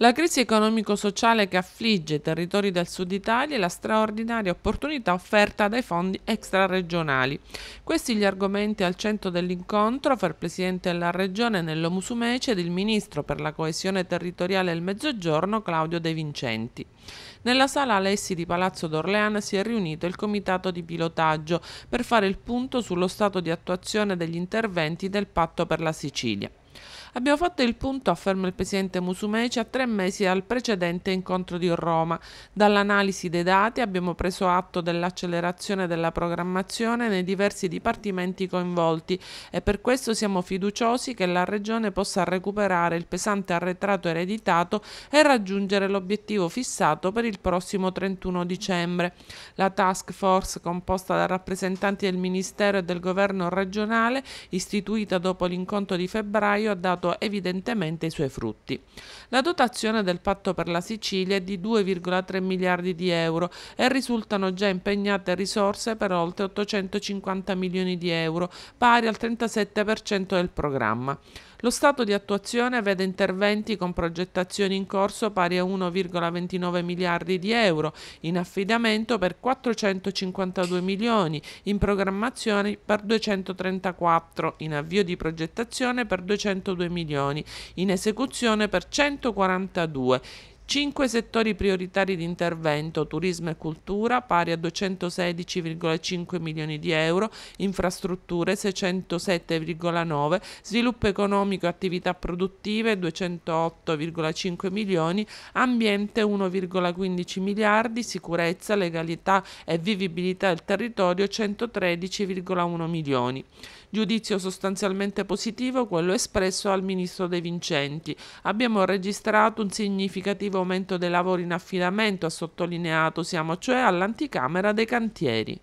La crisi economico-sociale che affligge i territori del sud Italia e la straordinaria opportunità offerta dai fondi extraregionali. Questi gli argomenti al centro dell'incontro fra il Presidente della Regione Nello Musumeci ed il Ministro per la coesione territoriale e il Mezzogiorno Claudio De Vincenti. Nella sala Alessi di Palazzo d'Orleana si è riunito il comitato di pilotaggio per fare il punto sullo stato di attuazione degli interventi del patto per la Sicilia. Abbiamo fatto il punto, afferma il presidente Musumeci, a tre mesi dal precedente incontro di Roma. Dall'analisi dei dati abbiamo preso atto dell'accelerazione della programmazione nei diversi dipartimenti coinvolti e per questo siamo fiduciosi che la Regione possa recuperare il pesante arretrato ereditato e raggiungere l'obiettivo fissato per il prossimo 31 dicembre. La task force composta da rappresentanti del Ministero e del Governo regionale, istituita dopo l'incontro di febbraio, ha dato portato evidentemente i suoi frutti. La dotazione del patto per la Sicilia è di 2,3 miliardi di euro e risultano già impegnate risorse per oltre 850 milioni di euro, pari al 37% del programma. Lo stato di attuazione vede interventi con progettazioni in corso pari a 1,29 miliardi di euro, in affidamento per 452 milioni, in programmazione per 234, in avvio di progettazione per 202 milioni, in esecuzione per 142 milioni. Cinque settori prioritari di intervento, turismo e cultura, pari a 216,5 milioni di euro, infrastrutture 607,9, sviluppo economico e attività produttive 208,5 milioni, ambiente 1,15 miliardi, sicurezza, legalità e vivibilità del territorio 113,1 milioni. Giudizio sostanzialmente positivo quello espresso al ministro De Vincenti. Abbiamo registrato un significativo aumento dei lavori in affidamento, ha sottolineato, siamo cioè all'anticamera dei cantieri.